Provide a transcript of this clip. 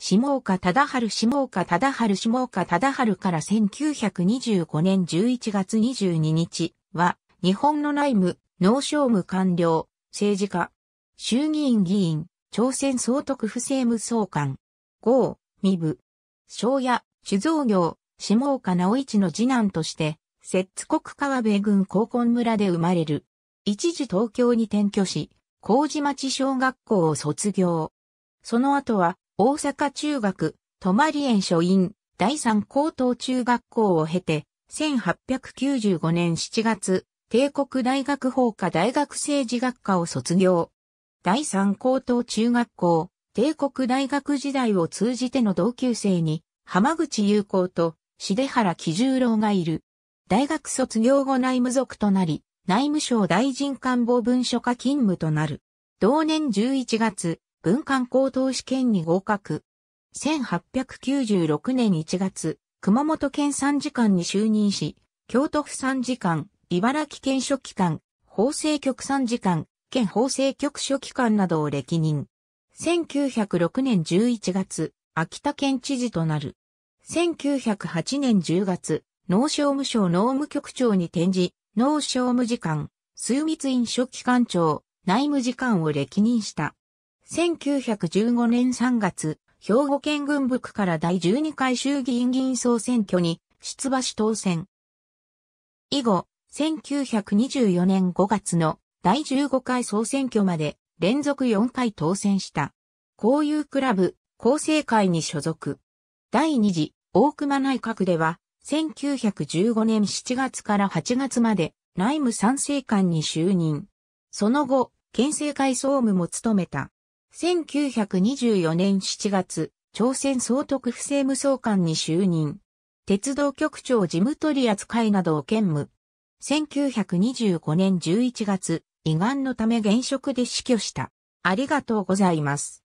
下岡忠春下岡忠春下岡忠春から1925年11月22日は、日本の内務、農商務官僚、政治家、衆議院議員、朝鮮総督府政務総監、郷、身部、庄屋、酒造業、下岡直一の次男として、摂津国川米軍高根村で生まれる。一時東京に転居し、麹町小学校を卒業。その後は、大阪中学、泊園書院、第三高等中学校を経て、1895年7月、帝国大学法科大学政治学科を卒業。第三高等中学校、帝国大学時代を通じての同級生に、浜口友子と、重原喜十郎がいる。大学卒業後内務属となり、内務省大臣官房文書課勤務となる。同年11月、文官高等試験に合格。1896年1月、熊本県参事官に就任し、京都府参事官、茨城県書記官、法制局参事官、県法制局書記官などを歴任。1906年11月、秋田県知事となる。1908年10月、農商務省農務局長に転じ、農商務次官、水密院書記官長、内務次官を歴任した。1915年3月、兵庫県軍部区から第12回衆議院議員総選挙に出馬し当選。以後、1924年5月の第15回総選挙まで連続4回当選した。交友クラブ、厚生会に所属。第二次、大熊内閣では、1915年7月から8月まで内務参政官に就任。その後、県政会総務も務めた。1924年7月、朝鮮総督府政務総監に就任。鉄道局長事務取扱いなどを兼務。1925年11月、胃がんのため現職で死去した。ありがとうございます。